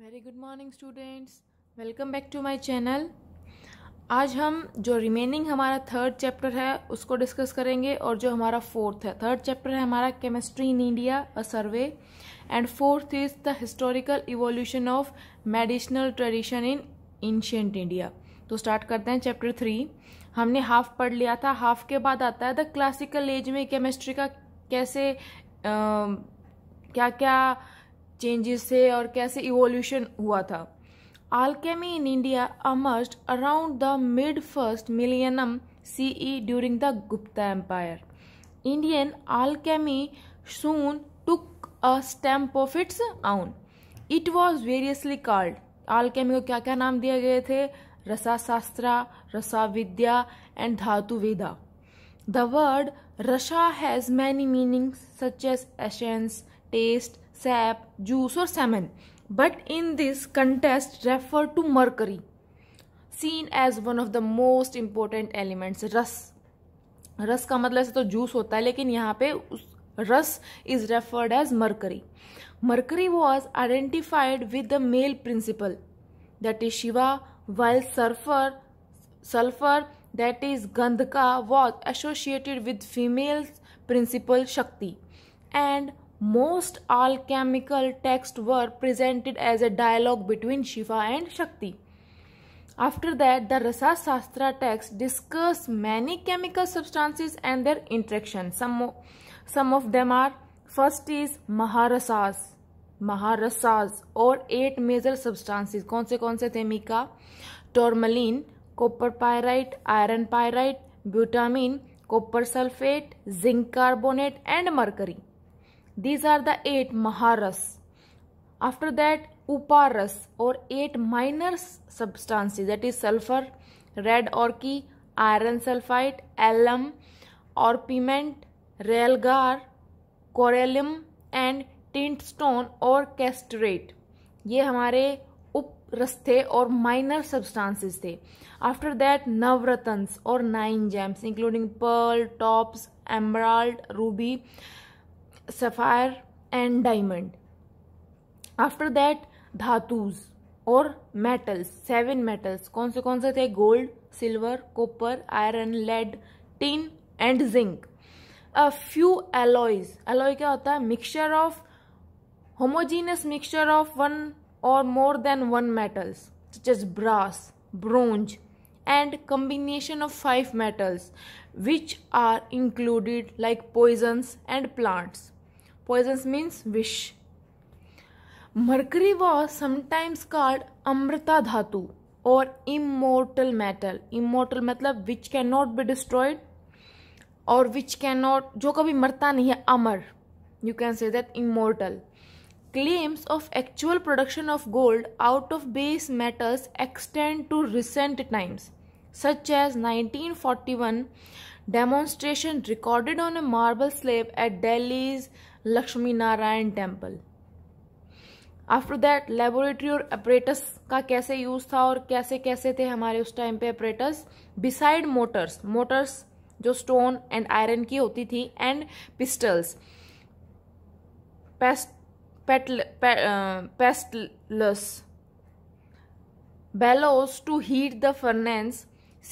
Very good morning students welcome back to my channel आज हम जो रिमेनिंग हमारा थर्ड चैप्टर है उसको डिस्कस करेंगे और जो हमारा फोर्थ है थर्ड चैप्टर है हमारा chemistry in India a survey and fourth is the historical evolution of medicinal tradition in ancient India तो स्टार्ट करते हैं चैप्टर थ्री हमने हाफ पढ़ लिया था हाफ के बाद आता है द क्लासिकल एज में केमिस्ट्री का कैसे आ, क्या क्या चेंजेस थे और कैसे इवोल्यूशन हुआ था alchemy in India emerged around the mid first millennium C E during the Gupta empire Indian alchemy soon took a stamp of its own it was variously called alchemy को क्या क्या नाम दिए गए थे रसाशास्त्रा रसा vidya and dhatu veda the word rasa has many meanings such as essence taste sap juice और semen but in this context refer to mercury seen as one of the most important elements rasa. रस का मतलब से तो जूस होता है लेकिन यहाँ पे उस rasa is referred as mercury mercury was identified with the male principle that is Shiva while sulphur sulphur that is gandhaka was associated with female principle Shakti and Most alchemical texts were presented as a dialogue between Shiva and Shakti. After that, the Rasa texts discuss many chemical substances and their interaction. Some, some of them are first is Maharasas. Maharasas or eight major substances. कौन से कौन से थे copper pyrite, iron pyrite, butamine, copper sulfate, zinc carbonate, and mercury. these are the eight maharas after that uparas or eight minor substances that is sulfur red orchid iron sulfide alum orpiment realgar collyrium and tinstone और cassiterite ये हमारे उपरस थे और minor substances थे after that navaratna और nine gems including pearl topaz emerald ruby sapphire and diamond after that धातुज और मेटल्स सेवन मेटल्स कौन से कौन से थे gold silver copper iron lead tin and zinc a few alloys alloy क्या होता है mixture of homogeneous mixture of one और more than one metals just brass bronze and combination of five metals which are included like poisons and plants Poisons means wish. Mercury was sometimes called Amrita Dhatu or immortal metal. Immortal मतलब which cannot be destroyed और which cannot जो कभी मरता नहीं है अमर You can say that immortal. claims of actual production of gold out of base metals extend to recent times, such as 1941 demonstration recorded on a marble slab at Delhi's Lakshmi Narayan temple after that laboratory और apparatus का कैसे use था और कैसे कैसे थे हमारे उस टाइम पे अपरेटस बिसाइड मोटर्स मोटर्स जो स्टोन एंड आयरन की होती थी and pistols pestles bellows to heat the furnace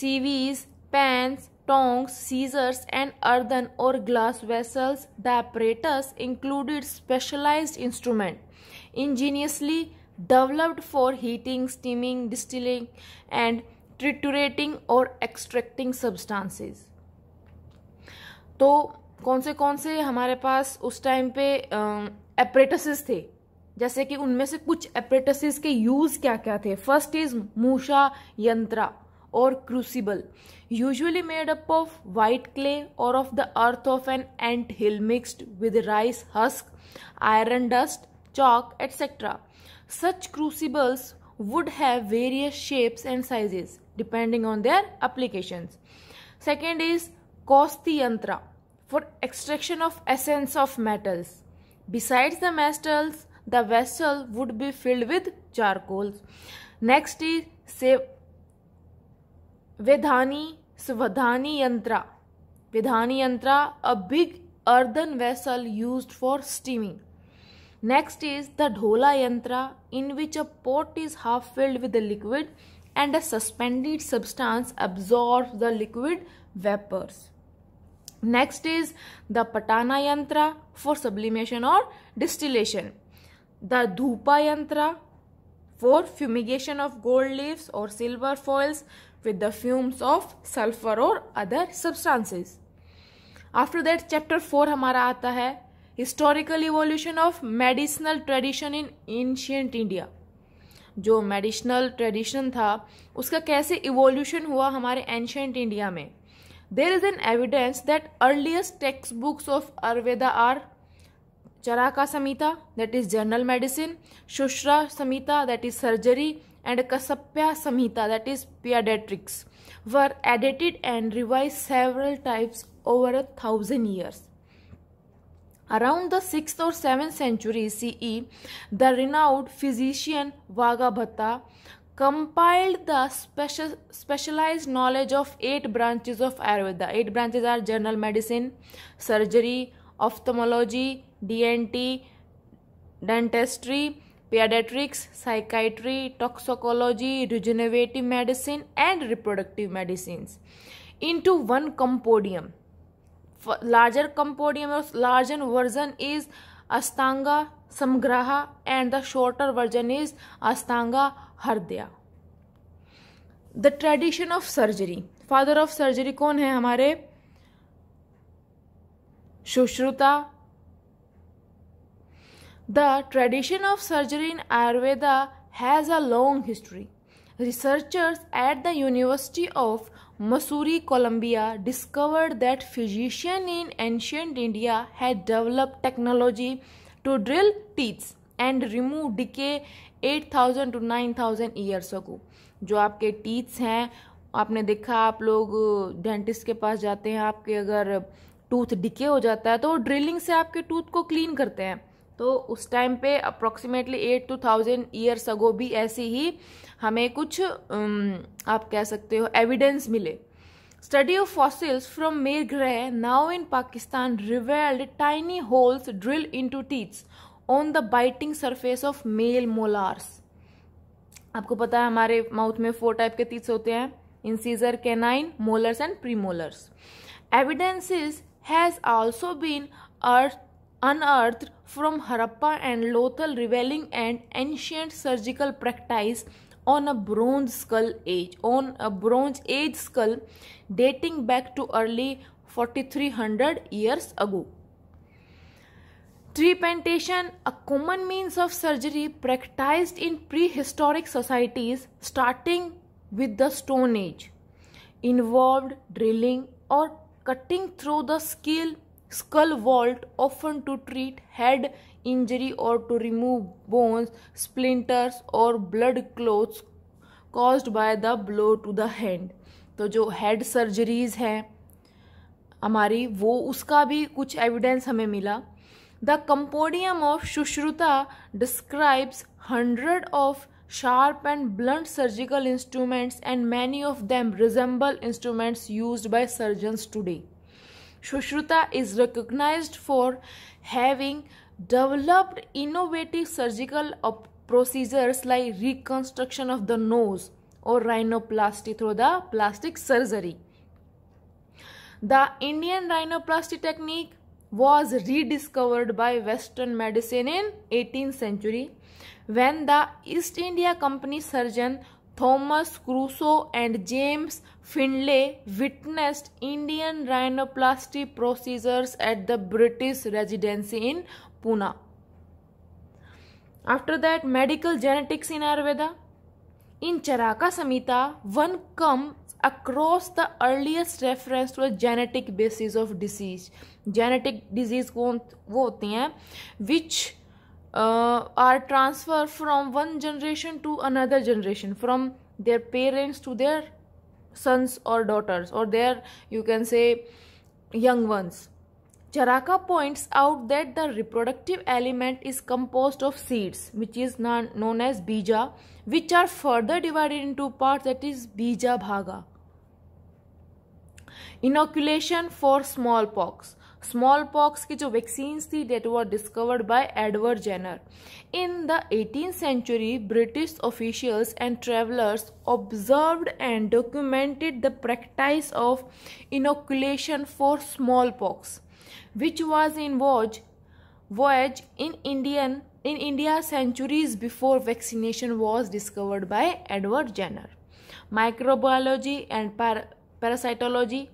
sieves pans tongs, scissors, and earthen or glass vessels. The apparatus included specialized instruments ingeniously developed for heating, steaming, distilling, and triturating or extracting substances. तो कौन से कौन से हमारे पास उस time पे एपरेटसेस थे जैसे कि उनमें से कुछ एपरेटसेस के यूज़ क्या क्या थे फर्स्ट इज मूषा यंत्रा or crucible, usually made up of white clay or of the earth of an ant hill mixed with rice husk, iron dust, chalk, etc. Such crucibles would have various shapes and sizes depending on their applications. Second is Kosti Yantra for extraction of essence of metals. Besides the metals, the vessel would be filled with charcoals. Next is Vedhani Svadhani Yantra. Vedhani Yantra, a big earthen vessel used for steaming. Next is the Dhola Yantra, in which a pot is half filled with the liquid and a suspended substance absorbs the liquid vapors. Next is the Patana Yantra for sublimation or distillation. The Dhupa Yantra for fumigation of gold leaves or silver foils with the fumes of sulfur or other substances. After that, chapter four हमारा आता है historical evolution of medicinal tradition in ancient India जो medicinal tradition था उसका कैसे evolution हुआ हमारे ancient India में there is an evidence that earliest textbooks of Ayurveda are Charaka Samhita that is general medicine Sushruta Samhita that is surgery and Kassapya Samhita that is Pediatrics were edited and revised several times over a thousand years. Around the 6th or 7th century CE, the renowned physician Vagabhata compiled the special, specialized knowledge of eight branches of Ayurveda. Eight branches are general medicine, surgery, ophthalmology, DNT, dentistry, paediatrics psychiatry toxicology rejuvenative medicine and reproductive medicine into one compendium larger compendium और larger version is Ashtanga Sangraha and the shorter version is Ashtanga Hridaya the tradition of surgery father of surgery कौन है हमारे Sushruta The tradition of surgery in Ayurveda has a long history. Researchers at the University of Missouri Columbia discovered that physicians in ancient India had developed technology to drill teeth and remove decay 8000 to 9000 years ago. जो आपके teeths हैं आपने देखा आप लोग dentist के पास जाते हैं आपके अगर टूथ डिके हो जाता है तो वो ड्रिलिंग से आपके टूथ को क्लीन करते हैं तो उस टाइम पे approximately eight two thousand years ago भी ऐसी ही हमें कुछ आप कह सकते हो एविडेंस मिले study of fossils from Mehrgarh now in Pakistan revealed tiny holes drill into teeths on the biting surface of male molars आपको पता है हमारे माउथ में फोर टाइप के टीथ्स होते हैं incisor canine molars and premolars evidences has also been earth unearthed from Harappa and Lothal revealing an ancient surgical practice on a bronze skull age on a bronze age skull dating back to early 4300 years ago Trepantation, a common means of surgery practiced in prehistoric societies starting with the Stone Age, involved drilling or cutting through the skin skull vault often to treat head injury और to remove bones splinters और blood clots caused by the blow to the hand तो जो head surgeries हैं हमारी वो उसका भी कुछ एविडेंस हमें मिला the compendium of Sushruta describes hundred of sharp and blunt surgical instruments and many of them resemble instruments use by surgeons today Shushruta is recognized for having developed innovative surgical procedures like reconstruction of the nose or rhinoplasty through the plastic surgery. The Indian rhinoplasty technique was rediscovered by Western medicine in 18th century when the East India Company surgeon Thomas Cruso and James Findlay witnessed Indian rhinoplasty procedures at the British residency in Poona after that medical genetics in Ayurveda in Charaka Samhita one come across the earliest reference to genetic basis of disease genetic disease कौन वो होती हैं which uh, are transferred from one generation to another generation from their parents to their sons or daughters or their you can say young ones Charaka points out that the reproductive element is composed of seeds, which is known as bija, which are further divided into parts that is bija bhaga. Inoculation for smallpox smallpox ki vaccines that were discovered by Edward Jenner. In the 18th century, British officials and travelers observed and documented the practice of inoculation for smallpox, which was in voyage, in India centuries before vaccination was discovered by Edward Jenner. Microbiology and parasitology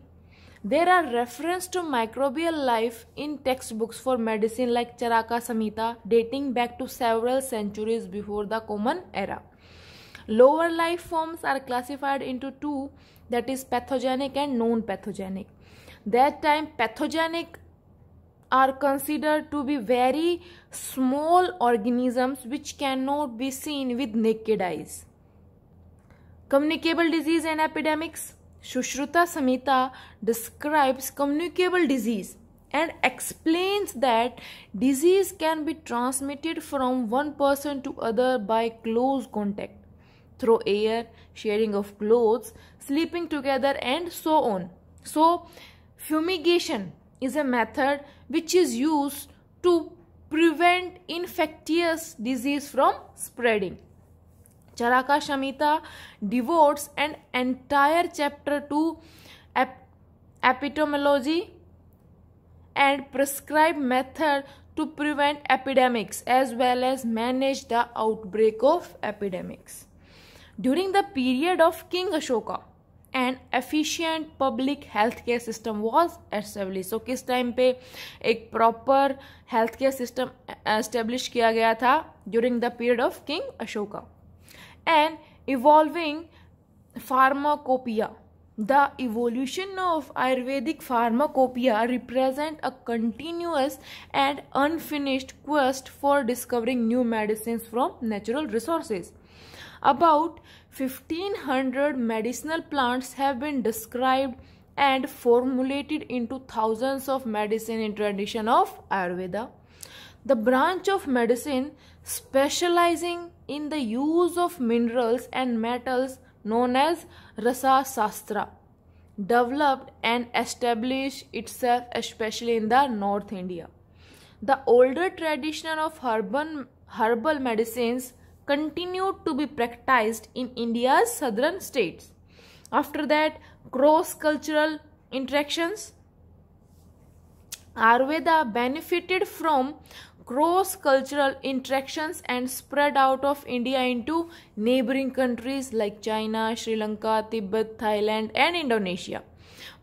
there are references to microbial life in textbooks for medicine like Charaka Samhita dating back to several centuries before the common era. Lower life forms are classified into two that is pathogenic and non-pathogenic. That time pathogenic are considered to be very small organisms which cannot be seen with naked eyes. Communicable disease and epidemics Shushruta Samhita describes communicable disease and explains that disease can be transmitted from one person to other by close contact through air, sharing of clothes, sleeping together and so on. So fumigation is a method which is used to prevent infectious disease from spreading. Charaka Samhita devotes and entire chapter to epidemiology and prescribe method to prevent epidemics as well as manage the outbreak of epidemics during the period of king Ashoka and efficient public health care system was establish so किस time पे एक proper health care system establish किया गया था during the period of king Ashoka and evolving pharmacopoeia. The evolution of Ayurvedic pharmacopoeia represent a continuous and unfinished quest for discovering new medicines from natural resources. About 1500 medicinal plants have been described and formulated into thousands of medicine in tradition of Ayurveda. The branch of medicine specializing in the use of minerals and metals known as Rasa Sastra developed and established itself especially in the North India. The older tradition of herbal, herbal medicines continued to be practiced in India's southern states. After that, cross-cultural interactions Ayurveda benefited from cross cultural interactions and spread out of India into neighboring countries like China, Sri Lanka, Tibet, Thailand, and Indonesia.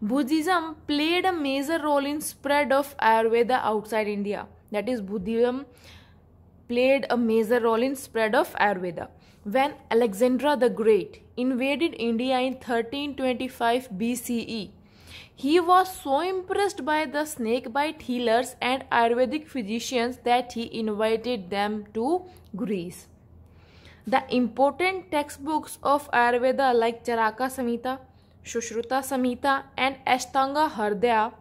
Buddhism played a major role in spread of Ayurveda outside India. That is, Buddhism played a major role in spread of Ayurveda. When Alexander the Great invaded India in 1325 BCE, he was so impressed by the snake bite healers and Ayurvedic physicians that he invited them to Greece. The important textbooks of Ayurveda like Charaka Samhita, Shushruta Samhita and Ashtanga Hridaya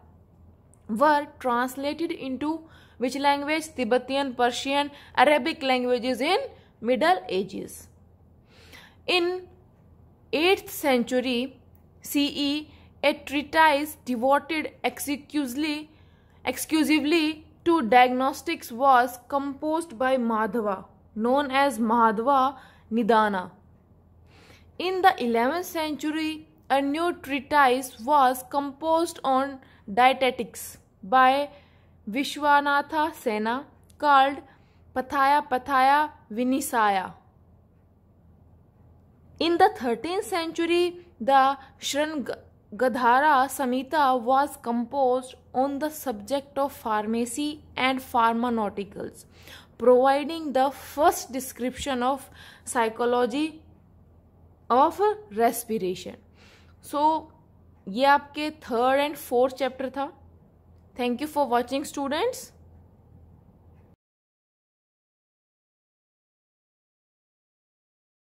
were translated into which language? Tibetan, Persian, Arabic languages in Middle Ages. In 8th century CE, a treatise devoted exclusively, exclusively to diagnostics was composed by Madhava, known as Madhava Nidana. In the 11th century, a new treatise was composed on dietetics by Vishwanatha Sena called Pathaya Pathaya Vinisaya. In the 13th century, the Shrang Gadhara Samhita was composed on the subject of pharmacy and pharmaceuticals, providing the first description of psychology of respiration. So, ये आपके third and fourth chapter था thank you for watching students